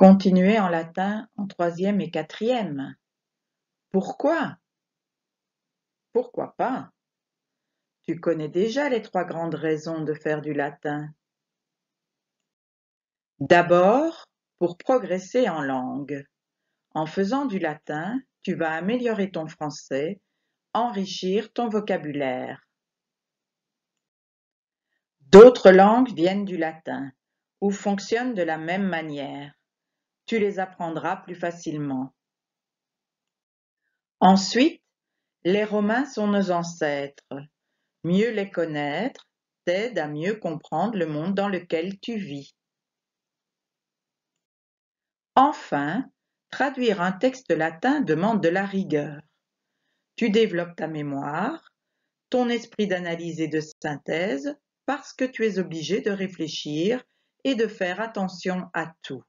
Continuer en latin en troisième et quatrième. Pourquoi Pourquoi pas Tu connais déjà les trois grandes raisons de faire du latin. D'abord, pour progresser en langue. En faisant du latin, tu vas améliorer ton français, enrichir ton vocabulaire. D'autres langues viennent du latin ou fonctionnent de la même manière tu les apprendras plus facilement. Ensuite, les Romains sont nos ancêtres. Mieux les connaître t'aide à mieux comprendre le monde dans lequel tu vis. Enfin, traduire un texte latin demande de la rigueur. Tu développes ta mémoire, ton esprit d'analyse et de synthèse, parce que tu es obligé de réfléchir et de faire attention à tout.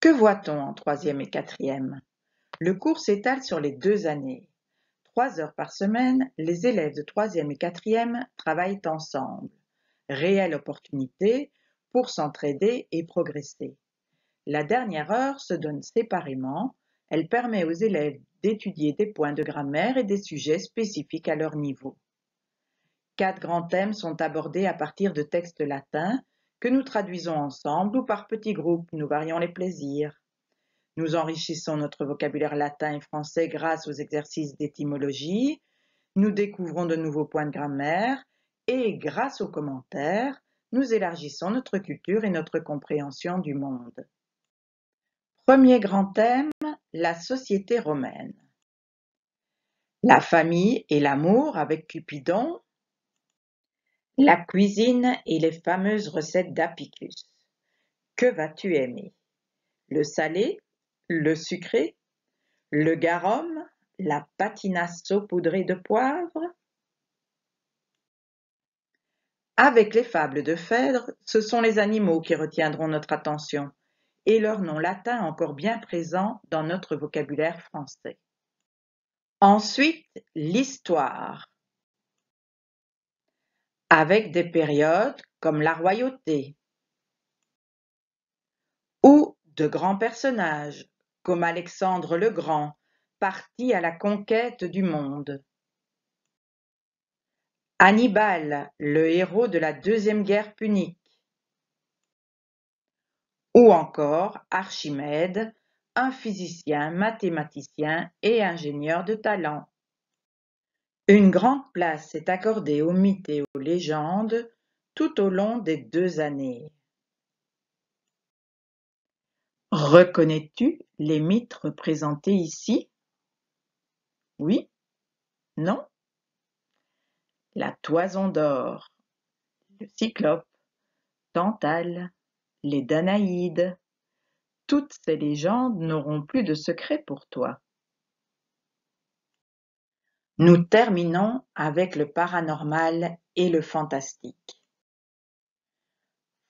Que voit-on en troisième et quatrième Le cours s'étale sur les deux années. Trois heures par semaine, les élèves de troisième et quatrième travaillent ensemble. Réelle opportunité pour s'entraider et progresser. La dernière heure se donne séparément. Elle permet aux élèves d'étudier des points de grammaire et des sujets spécifiques à leur niveau. Quatre grands thèmes sont abordés à partir de textes latins que nous traduisons ensemble ou par petits groupes, nous varions les plaisirs. Nous enrichissons notre vocabulaire latin et français grâce aux exercices d'étymologie, nous découvrons de nouveaux points de grammaire et, grâce aux commentaires, nous élargissons notre culture et notre compréhension du monde. Premier grand thème, la société romaine. La famille et l'amour avec Cupidon la cuisine et les fameuses recettes d'Apicus. Que vas-tu aimer Le salé Le sucré Le garum La patina saupoudrée de poivre Avec les fables de Phèdre, ce sont les animaux qui retiendront notre attention et leur nom latin encore bien présent dans notre vocabulaire français. Ensuite, l'histoire avec des périodes comme la royauté ou de grands personnages comme Alexandre le Grand, parti à la conquête du monde. Hannibal, le héros de la Deuxième Guerre punique. Ou encore Archimède, un physicien, mathématicien et ingénieur de talent. Une grande place est accordée aux mythes et aux légendes tout au long des deux années. Reconnais-tu les mythes représentés ici Oui Non La toison d'or, le cyclope, Tantale, les Danaïdes. Toutes ces légendes n'auront plus de secret pour toi. Nous terminons avec le paranormal et le fantastique.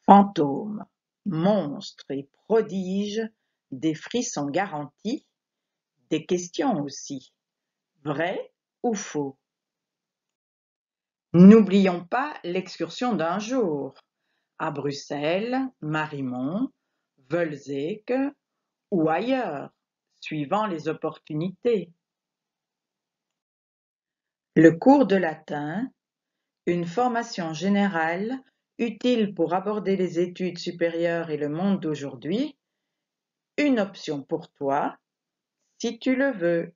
Fantômes, monstres et prodiges, des frissons garantis, des questions aussi, vrai ou faux. N'oublions pas l'excursion d'un jour à Bruxelles, Marimont, Volzeke ou ailleurs, suivant les opportunités. Le cours de latin, une formation générale utile pour aborder les études supérieures et le monde d'aujourd'hui, une option pour toi, si tu le veux.